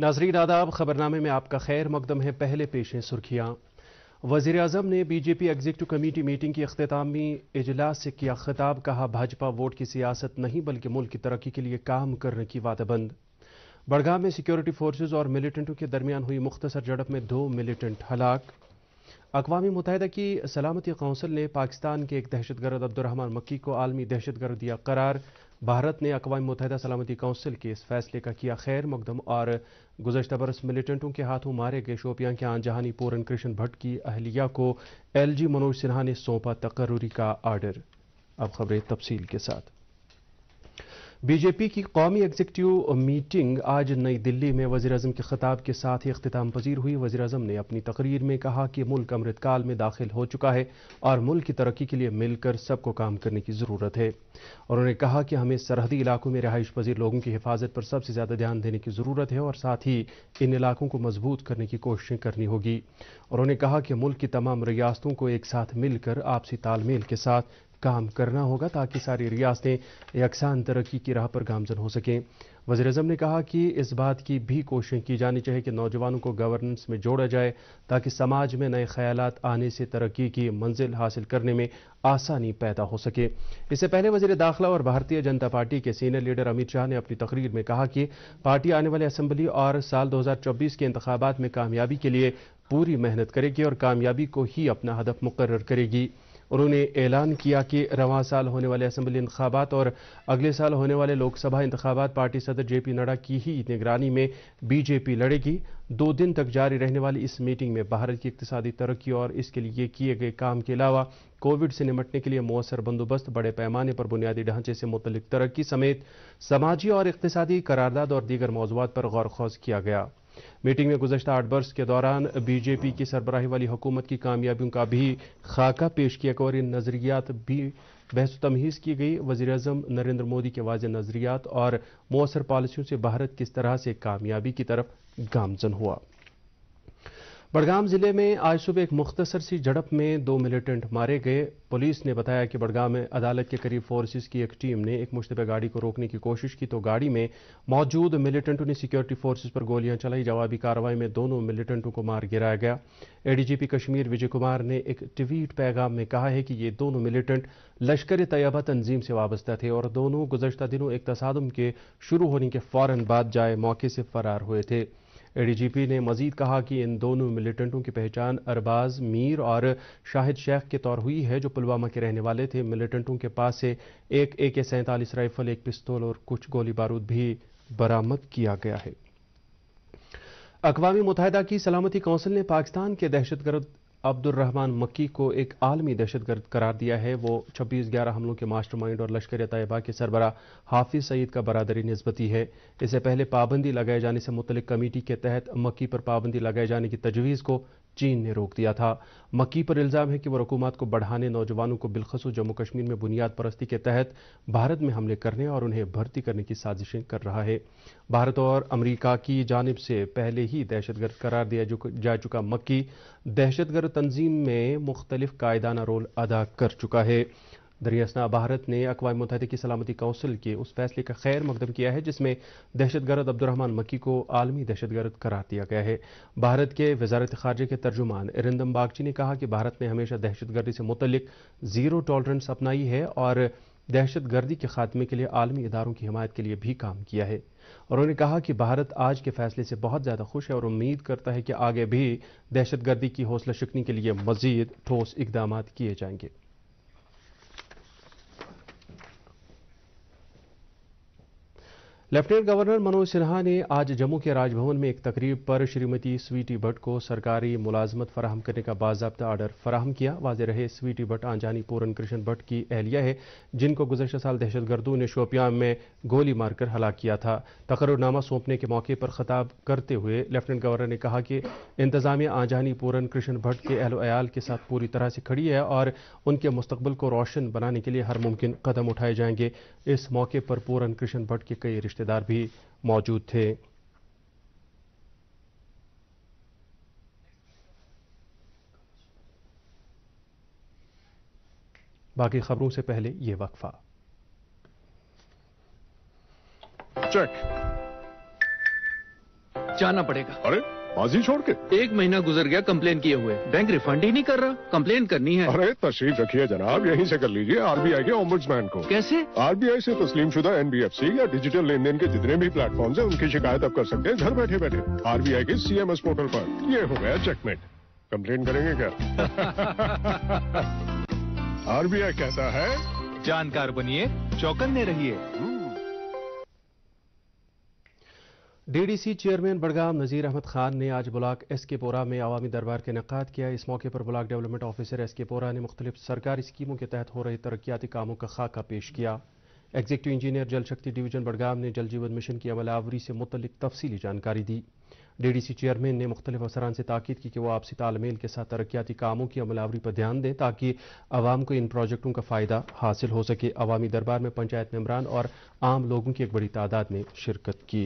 नाजरीन आदाब खबरनामे में आपका खैर मकदम है पहले पेश हैं सुर्खियां वजीर अजम ने बीजेपी एग्जीक्यूटिव कमेटी मीटिंग की अख्तामी इजलास से किया खिताब कहा भाजपा वोट की सियासत नहीं बल्कि मुल्क की तरक्की के लिए काम करने की वादाबंद बड़गाम में सिक्योरिटी फोर्सेज और मिलिटेंटों के दरमियान हुई मुख्तसर झड़प में दो मिलिटेंट हलाक अकवा मुतहद की सलामती कौंसिल ने पाकिस्तान के एक दहशत गर्द अब्दुलरहमान मक्की को आलमी दहशतगर्द दिया करार भारत ने अकवा मुतहद सलामती कौंसिल के इस फैसले का किया खैर मुकदम और गुजशत बरस मिलिटेंटों के हाथों मारे गए शोपियां के आनजहानी पूरन कृष्ण भट्ट की अहलिया को एल जी मनोज सिन्हा ने सौंपा तकर्री का आर्डर अब खबरें तफसील के साथ बीजेपी की कौमी एग्जीक्यूटिव मीटिंग आज नई दिल्ली में वजी अजम के खिताब के साथ ही अख्ताम पजीर हुई वजी अजम ने अपनी तकरीर में कहा कि मुल्क अमृतकाल में दाखिल हो चुका है और मुल्क की तरक्की के लिए मिलकर सबको काम करने की ज़रूरत है उन्होंने कहा कि हमें सरहदी इलाकों में रिहाइश पजीर लोगों की हिफाजत पर सबसे ज़्यादा ध्यान देने की ज़रूरत है और साथ ही इन इलाकों को मजबूत करने की कोशिशें करनी होगी उन्होंने कहा कि मुल्क की तमाम रियासतों को एक साथ मिलकर आपसी तालमेल के साथ काम करना होगा ताकि सारी रियासतें यकसान तरक्की की राह पर गामजन हो सकें वजी अजम ने कहा कि इस बात की भी कोशिशें की जानी चाहिए कि नौजवानों को गवर्नेंस में जोड़ा जाए ताकि समाज में नए ख्याल आने से तरक्की की मंजिल हासिल करने में आसानी पैदा हो सके इससे पहले वजीर दाखिला और भारतीय जनता पार्टी के सीनियर लीडर अमित शाह ने अपनी तकरीर में कहा कि पार्टी आने वाले असम्बली और साल चौबीस के इंतबात में कामयाबी के लिए पूरी मेहनत करेगी और कामयाबी को ही अपना हदफ मुकर करेगी उन्होंने ऐलान किया कि रवां साल होने वाले असम्बली इंतबात और अगले साल होने वाले लोकसभा इंतबात पार्टी सदर जेपी नड्डा की ही निगरानी में बीजेपी लड़ेगी दो दिन तक जारी रहने वाली इस मीटिंग में भारत की इकतसादी तरक्की और इसके लिए किए गए काम के अलावा कोविड से निपटने के लिए मौसर बंदोबस्त बड़े पैमाने पर बुनियादी ढांचे से मुतलिक तरक्की समेत समाजी और इकतसादी करारदाद और दीगर मौजूद पर गौर खौज किया गया मीटिंग में गुजशत आठ बर्स के दौरान बीजेपी की सरबराही वाली हुकूमत की कामयाबियों का भी खाका पेश किया गया और इन नजरियात भी बहस तमहीज़ की गई वजी अजम नरेंद्र मोदी के वाज नजरियात और मौसर पॉलिसियों से भारत किस तरह से कामयाबी की तरफ गामजन हुआ बड़गाम जिले में आज सुबह एक मुख्तसर सी झड़प में दो मिलिटेंट मारे गए पुलिस ने बताया कि बड़गाम में अदालत के करीब फोर्सेस की एक टीम ने एक मुश्तबा गाड़ी को रोकने की कोशिश की तो गाड़ी में मौजूद मिलिटेंटों ने सिक्योरिटी फोर्सेस पर गोलियां चलाई जवाबी कार्रवाई में दोनों मिलिटेंटों को मार गिराया गया एडीजीपी कश्मीर विजय कुमार ने एक ट्वीट पैगाम में कहा है कि ये दोनों मिलिटेंट लश्कर तैयबा तंजीम से वाबस्ता थे और दोनों गुजशत दिनों एक तसादम के शुरू होने के फौरन बाद जाए मौके से फरार हुए थे एडीजीपी ने मजीद कहा कि इन दोनों मिलिटेंटों की पहचान अरबाज मीर और शाहिद शेख के तौर हुई है जो पुलवामा के रहने वाले थे मिलिटेंटों के पास से एक ए के सैंतालीस राइफल एक पिस्तौल और कुछ गोली बारूद भी बरामद किया गया है अकवा मुतहदा की सलामती कौंसिल ने पाकिस्तान के दहशतगर्द अब्दुलरहमान मक्की को एक आलमी दहशतगर्द करार दिया है वो छब्बीस ग्यारह हमलों के मास्टरमाइंड और लश्कर तयबा के सरबरा हाफिज सईद का बरदरी नस्बती है इससे पहले पाबंदी लगाए जाने से मुतलिक कमेटी के तहत मक्की पर पाबंदी लगाए जाने की तजवीज़ को चीन ने रोक दिया था मक्की पर इल्ज़ाम है कि वह हुकूमत को बढ़ाने नौजवानों को बिलखसूस जम्मू कश्मीर में बुनियाद परस्ती के तहत भारत में हमले करने और उन्हें भर्ती करने की साजिशें कर रहा है भारत और अमरीका की जानब से पहले ही दहशतगर्द करार दिया जा चुका मक्की दहशतगर्द तंजीम में मुख्तलिफ कायदाना रोल अदा कर चुका है દ્રિએસના ભારતને આંતરરાષ્ટ્રીય સલામતી કાઉન્સિલ કે ઉસ ફેસલે કા ખેર મકદમ કિયા હૈ જિસમે دہشت ગરદ અબ્દુરહમાન મકી કો આલમી دہشت ગરદ કરાતિયા ગયા હૈ ભારત કે વિઝારત ખારિજે કે તરજુમાન ઇરંદમ બાકચીને કહા કે ભારત મે હમેશા دہشت ગરદી સે મુતલક ઝીરો ટોલરન્સ અપનાઈ હૈ ઓર دہشت ગરદી કે ખાતમે કે લિયે આલમી ઇદારોં કી હમાયત કે લિયે ભી કામ કિયા હૈ ઓર ઉનહોને કહા કે ભારત આજ કે ફેસલે સે બહોત જ્યાદા ખુશ હૈ ઓર ઉમીદ કરતા હૈ કે આગે ભી دہشت ગરદી કી હોસલ શિકની કે લિયે મઝીદ થોસ ઇકદામات કિયે જંગે लेफ्टिनेंट गवर्नर मनोज सिन्हा ने आज जम्मू के राजभवन में एक तकरीब पर श्रीमती स्वीटी भट्ट को सरकारी मुलाजमत फराहम करने का बाजाबा आर्डर फराहम किया वाजे रहे स्वीटी भट्ट आंजानी पूरन कृष्ण भट्ट की अहलिया है जिनको गुजशत साल दहशतगर्दों ने शोपियां में गोली मारकर हलाक किया था तकरनामा सौंपने के मौके पर खताब करते हुए लेफ्टिनेंट गवर्नर ने कहा कि इंतजामिया आंजानी पूरन कृष्ण भट्ट के अहल अयाल के साथ पूरी तरह से खड़ी है और उनके मुस्तबल को रोशन बनाने के लिए हर मुमकिन कदम उठाए जाएंगे इस मौके पर पूरन कृष्ण भट्ट के कई रिश्ते रिश्तेदार भी मौजूद थे बाकी खबरों से पहले ये वक्फा चेक जाना पड़ेगा अरे बाजी छोड़ के एक महीना गुजर गया कंप्लेन किए हुए बैंक रिफंड ही नहीं कर रहा कंप्लेन करनी है अरे तशरीफ रखिए जनाब यहीं से कर लीजिए आरबीआई के ओम्बुड्समैन को कैसे आरबीआई से तस्लीम शुदा एनबीएफसी या डिजिटल लेन देन के जितने भी प्लेटफॉर्म है उनकी शिकायत अब कर सकते हैं घर बैठे बैठे आई के एस पोर्टल आरोप ये हो गया चेकमेट कंप्लेन करेंगे क्या आई कहता है जानकार बनिए चौकन्ने रहिए डीडीसी चेयरमैन बड़गाम नजीर अहमद खान ने आज ब्लॉक एस के पोरा में आवामी दरबार का इनका किया इस मौके पर ब्लॉक डेवलपमेंट ऑफिसर एस के पोरा ने मुख्तलिफ सरकारी स्कीमों के तहत हो रहे तरक्याती कामों का खाका पेश किया एग्जीक्यूटिव इंजीनियर जल शक्ति डिवीजन बड़गाम ने जल जीवन मिशन की अमलावरी से मुतलिक तफसीली जानकारी दी डीडीसी चेयरमैन ने मुख्तलिफ अफसरान से ताकीद की कि वह आपसी तालमेल के साथ तरक्याती कामों की अमलावरी पर ध्यान दें ताकि आवाम को इन प्रोजेक्टों का फायदा हासिल हो सके अवामी दरबार में पंचायत मेम्बरान और आम लोगों की एक बड़ी तादाद ने शिरकत की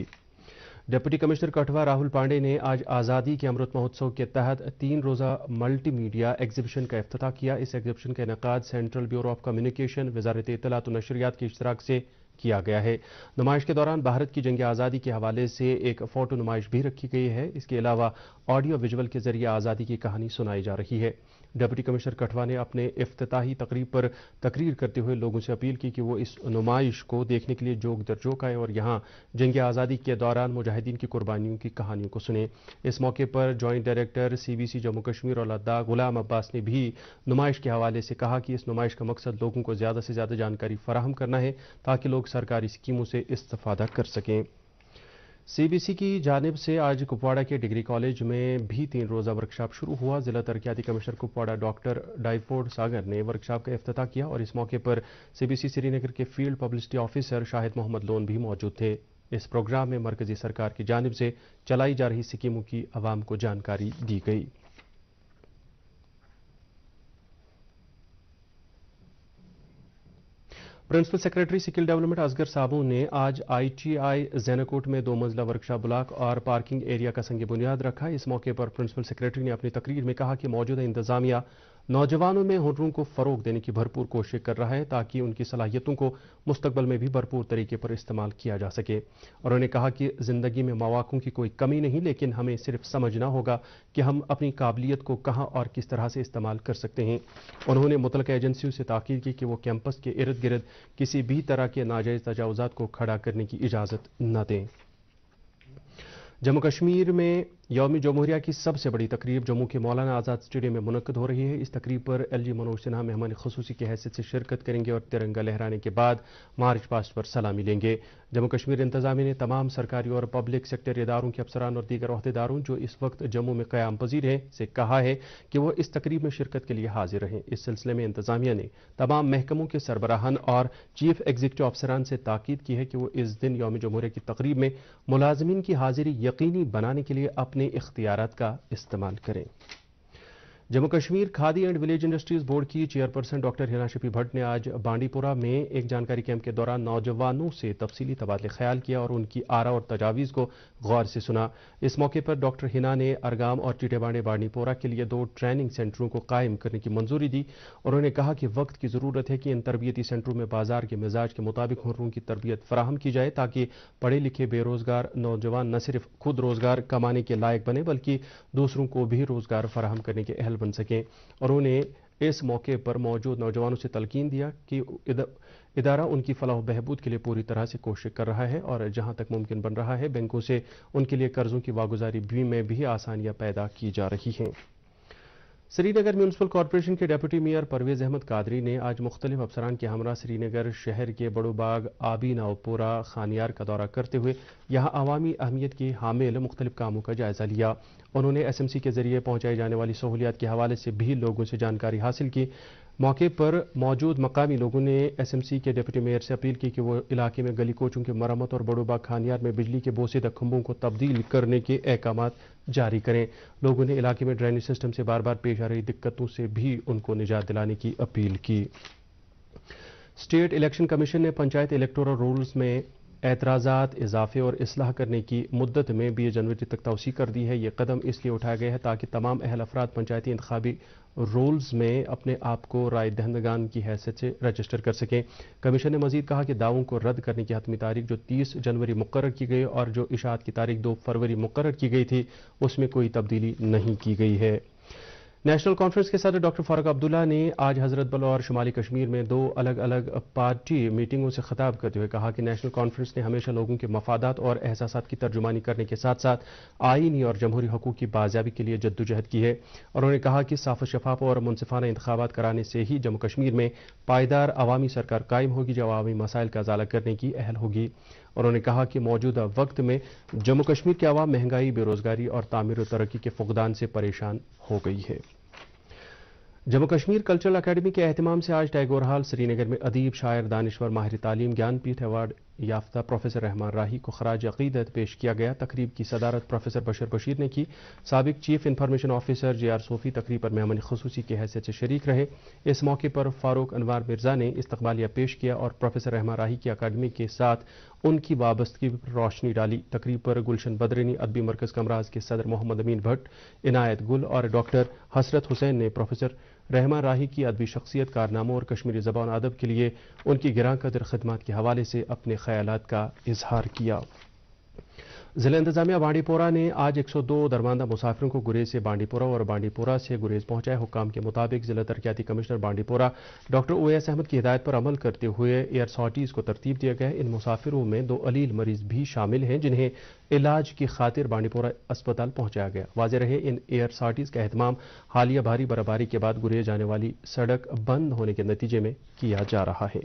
डिप्टी कमिश्नर कठवा राहुल पांडे ने आज आज़ादी के अमृत महोत्सव के तहत तीन रोज़ा मल्टी मीडिया एग्जीबिशन का अफ्ताह किया इस एग्जीबिशन का इनका सेंट्रल ब्यूरो ऑफ कम्युनिकेशन वजारत इतलात नशरियात के इश्तराक से किया गया है नुमाइश के दौरान भारत की जंग आज़ादी के हवाले से एक फोटो नुमाइश भी रखी गई है इसके अलावा ऑडियो विजुअल के जरिए आज़ादी की कहानी सुनाई जा रही है डिप्टी कमिश्नर कठवा ने अपने इफ्तताही तकरीब पर तकरीर करते हुए लोगों से अपील की कि वो इस नुमाइश को देखने के लिए जोग दर जोक आए और यहां जंग आज़ादी के दौरान मुजाहिदीन की कुर्बानियों की कहानियों को सुने इस मौके पर joint director C B C Jammu Kashmir और लद्दाख गुलाम अब्बास ने भी नुमाइश के हवाले से कहा कि इस नुमाइश का मकसद लोगों को ज़्यादा से ज़्यादा जानकारी फराहम करना है ताकि लोग सरकारी स्कीमों से इस्ता कर सकें सीबीसी की जानब से आज कुपवाड़ा के डिग्री कॉलेज में भी तीन रोज़ा वर्कशॉप शुरू हुआ जिला तरक्याती कमिश्नर कुपवाड़ा डॉक्टर डाइफोर्ड सागर ने वर्कशॉप का अफ्ताह किया और इस मौके पर सीबीसी श्रीनगर के field publicity officer Shahid Mohammad Lone भी मौजूद थे इस प्रोग्राम में मरकजी सरकार की जानब से चलाई जा रही सिक्किमों की आवाम को जानकारी दी गई principal secretary skill development Asgar Samoon ने आज आईटीआई जैनाकोट में दो मंजिला वर्कशॉप ब्लॉक और पार्किंग एरिया का संगी बुनियाद रखा इस मौके पर प्रिंसिपल सेक्रेटरी ने अपनी तकरीर में कहा कि मौजूदा इंतजामिया नौजवानों में हुनरों को फरोग देने की भरपूर कोशिश कर रहा है ताकि उनकी सलाहियतों को मुस्तबल में भी भरपूर तरीके पर इस्तेमाल किया जा सके उन्होंने कहा कि जिंदगी में मौाक़ों की कोई कमी नहीं लेकिन हमें सिर्फ समझना होगा कि हम अपनी काबिलियत को कहाँ और किस तरह से इस्तेमाल कर सकते हैं उन्होंने मुतल एजेंसियों से ताकीद की कि वो कैंपस के इर्द गिर्द किसी भी तरह के नाजायज़ तजावज़ात को खड़ा करने की इजाज़त न दें जम्मू कश्मीर में यौम जमहूरिया की सबसे बड़ी तकरीब जम्मू के मौलाना आज़ाद स्टेडियम में मुनद हो रही है इस तकरीब पर एल जी मनोज सिन्हा मेहमान खसूसी की हैसियत से शिरकत करेंगे और तिरंगा लहराने के बाद मार्च पास्ट पर सलामी लेंगे जम्मू कश्मीर इंतजामी ने तमाम सरकारी और पब्लिक सेक्टर इदारों के अफसरान और दीगर अहदेदारों जो इस वक्त जम्मू में क्याम पजीर हैं से कहा है कि वह इस तकरीब में शिरकत के लिए हाजिर रहें इस सिलसिले में इंतजामिया ने तमाम महकमों के सरबराहान और चीफ एग्जीक्यूटिव अफसरान से ताकीद की है कि वह इस दिन यौम जमहूरिया की तकरीब में मुलाजमीन की हाजिरी यकीनी बनाने के लिए अपने अपने इख्तियार का इस्तेमाल करें Jammu Kashmir Khadi and village industries board की चेयरपर्सन डॉक्टर हिना शिपी भट्ट ने आज बांडीपुरा में एक जानकारी कैंप के दौरान नौजवानों से तफसीली तबादले ख्याल किया और उनकी आरा और तजावीज को गौर से सुना इस मौके पर डॉक्टर हिना ने अरगाम और चिटेबाड़े बांडीपोरा के लिए दो ट्रेनिंग सेंटरों को कायम करने की मंजूरी दी और उन्होंने कहा कि वक्त की जरूरत है कि इन तरबियती सेंटरों में बाजार के मिजाज के मुताबिक हुनरों की तरबियत फराहम की जाए ताकि पढ़े लिखे बेरोजगार नौजवान न सिर्फ खुद रोजगार कमाने के लायक बने बल्कि दूसरों को भी रोजगार फराहम करने के अहल मॉडल बन सकें और उन्हें इस मौके पर मौजूद नौजवानों से तलकीन दिया कि इदारा उनकी फलाह बहबूद के लिए पूरी तरह से कोशिश कर रहा है और जहां तक मुमकिन बन रहा है बैंकों से उनके लिए कर्जों की वागुजारी भी में भी आसानियां पैदा की जा रही हैं श्रीनगर म्यूनसिपल कॉरपोरेशन के डेप्यूटी मेयर परवेज अहमद कादरी ने आज मुख्तलिफ अफसरान के हमरा श्रीनगर शहर के बड़ोबाग आबी नावपोरा खानियार का दौरा करते हुए यहां अवामी अहमियत के हामिल मुख्तलिफ कामों का जायजा लिया उन्होंने एस एम सी के जरिए पहुंचाई जाने वाली सहूलियात के हवाले से भी लोगों से जानकारी हासिल की मौके पर मौजूद मकामी लोगों ने एसएमसी के डिप्टी मेयर से अपील की कि वो इलाके में गली कोचों की मरम्मत और बड़ोबा खानियार में बिजली के बोसेदा खंभों को तब्दील करने के अहकाम जारी करें लोगों ने इलाके में ड्रेनेज सिस्टम से बार बार पेश आ रही दिक्कतों से भी उनको निजात दिलाने की अपील की स्टेट इलेक्शन कमीशन ने पंचायत इलेक्टोरल रूल्स में एतराज़ात इजाफे और इसलाह करने की मुद्दत में बीस जनवरी तक तोसी कर दी है ये कदम इसलिए उठाया गया है ताकि तमाम अहल अफराद पंचायती इंतबी रोल्स में अपने आप को राय दहंदगान की हैसियत से रजिस्टर कर सकें कमीशन ने मजीद कहा कि दावों को रद्द करने की हतमी तारीख जो तीस जनवरी मुकर की गई और जो इशात की तारीख दो फरवरी मुकर की गई थी उसमें कोई तब्दीली नहीं की गई है नेशनल कॉन्फ्रेंस के साथ डॉक्टर फारूक अब्दुल्ला ने आज हजरतबल और शुमाली कश्मीर में दो अलग अलग पार्टी मीटिंगों से खिताब करते हुए कहा कि नेशनल कॉन्फ्रेंस ने हमेशा लोगों के मफादात और एहसास की तर्जुमानी करने के साथ साथ आईनी और जमहूरी हकूक की बाजियाबी के लिए जद्दोजहद की है और उन्होंने कहा कि साफ शफाफ और मुनफाना इंतबात कराने से ही जम्मू कश्मीर में पायदार अवामी सरकार कायम होगी जो अवामी मसाइल का अजाला करने की अहल होगी और उन्होंने कहा कि मौजूदा वक्त में जम्मू कश्मीर के अवाम महंगाई बेरोजगारी और तामीर तरक्की के फुकदान से परेशान हो गई है जम्मू कश्मीर कल्चरल अकेडमी के अहतमाम से आज टैगोर हाल श्रीनगर में अदीब शायर दानश्वर माहिर तालीम ज्ञानपीठ अवार्ड याफ्ता प्रोफेसर रहमान राही को खराज अकीदत पेश किया गया तकरीब की सदारत प्रोफेसर बशर बशीर ने की सबक chief information officer J R Sofi तकरीब पर मेहमान खसूसी की हैसियत से शरीक रहे इस मौके पर फारूक अनवार मिर्जा ने इस्तबालिया पेश किया और प्रोफेसर रहमान राही की अकादमी के साथ उनकी वाबस्तगी पर रोशनी डाली तकरीब पर गुलशन बदरीनी अदबी मरकज कमराज के सदर मोहम्मद अमीन भट्ट इनायत गुल और डॉक्टर हसरत हुसैन ने प्रोफेसर रहमा राही की अदबी शख्सियत कारनामों और कश्मीरी जबान अदब के लिए उनकी गिरां कदर खदमात के हवाले से अपने ख्याल का इजहार किया जिला इंतजामिया बांडीपोरा ने आज 102 दरमानदा मुसाफिरों को गुरेज से बांडीपोरा और बांडीपोरा से गुरेज पहुंचाया हुकाम के मुताबिक जिला तरक्याती कमिश्नर बांडीपोरा डॉक्टर ओएस अहमद की हिदायत पर अमल करते हुए एयर सॉटीज को तरतीब दिया गया इन मुसाफिरों में दो अलील मरीज भी शामिल हैं जिन्हें इलाज की खातिर बांडीपोरा अस्पताल पहुंचाया गया वाजह रहे इन एयर सॉटीज का अहतमाम हालिया भारी बर्फबारी के बाद गुरेज आने वाली सड़क बंद होने के नतीजे में किया जा रहा है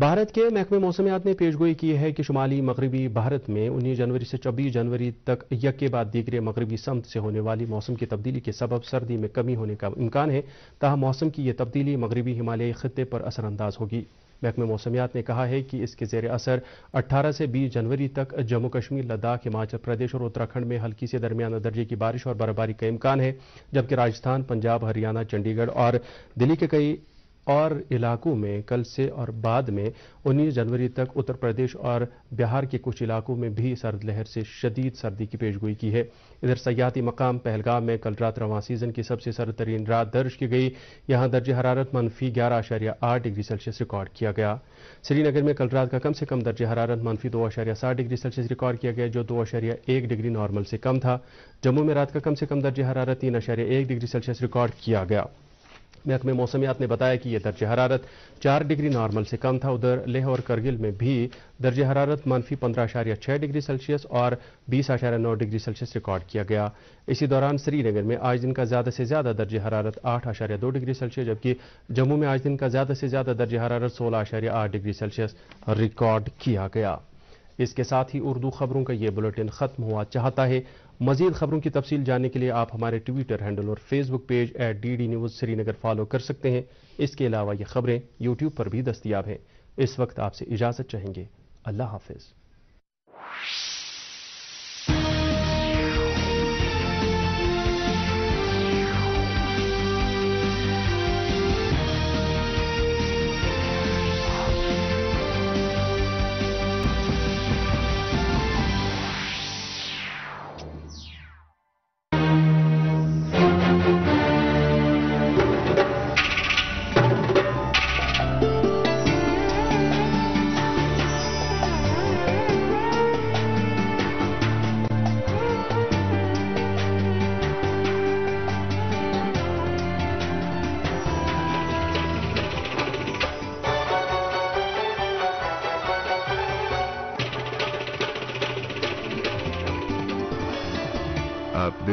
भारत के महकमे मौसमियात ने पेशगोई की है कि शुमाली मगरबी भारत में उन्नीस जनवरी से छब्बीस जनवरी तक यक के बाद दीगरे मगरबी समत से होने वाली मौसम की तब्दीली के सबब सर्दी में कमी होने का इम्कान है तहम मौसम की यह तब्दीली मगरबी हिमालयी खत्े पर असरअंदाज होगी महकमे मौसमियात ने कहा है कि इसके जेर असर 18 से 20 जनवरी तक जम्मू कश्मीर लद्दाख हिमाचल प्रदेश और उत्तराखंड में हल्की से दरमियाना दर्जे की बारिश और बर्फबारी का इम्कान है जबकि राजस्थान पंजाब हरियाणा चंडीगढ़ और दिल्ली के कई और इलाकों में कल से और बाद में 19 जनवरी तक उत्तर प्रदेश और बिहार के कुछ इलाकों में भी सर्द लहर से शदीद सर्दी की पेशगोई की है इधर सयाती मकाम पहलगाम में कल रात रवा सीजन की सबसे सर्द तरीन रात दर्ज की गई यहां दर्ज हरारत मनफी ग्यारह आशारिया आठ डिग्री सेल्सियस रिकॉर्ड किया गया श्रीनगर में कल रात का कम से कम दर्ज हरारत मनफी दो आशारिया सात डिग्री सेल्सियस रिकॉर्ड किया गया जो दो आशारिया एक डिग्री नॉर्मल से कम था जम्मू में रात का कम से कम दर्ज हरारत तीन आशारिया एक डिग्री सेल्सियस रिकॉर्ड किया गया महकमे मौसमियात ने बताया कि यह दर्ज हरारत चार डिग्री नॉर्मल से कम था उधर लेह और करगिल में भी दर्ज हरारत मनफी पंद्रह आशार्य छह डिग्री सेल्सियस और बीस आशारा नौ डिग्री सेल्सियस रिकॉर्ड किया गया इसी दौरान श्रीनगर में आज दिन का ज़्यादा से ज़्यादा दर्ज हरारत आठ आशार्य दो डिग्री सेल्सियस जबकि जम्मू में आज दिन का ज़्यादा से ज़्यादा दर्ज हरारत सोलह आशार्य आठ डिग्री सेल्सियस रिकॉर्ड किया गया इसके साथ ही उर्दू खबरों का यह बुलेटिन खत्म हुआ चाहता है मजीद खबरों की तफसील जानने के लिए आप हमारे ट्विटर हैंडल और Facebook page at D D news Srinagar follow कर सकते हैं इसके अलावा ये खबरें यूट्यूब पर भी दस्तियाब हैं इस वक्त आपसे इजाजत चाहेंगे अल्लाह हाफिज़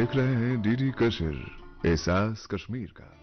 देख रहे हैं डीडी कशर एहसास कश्मीर का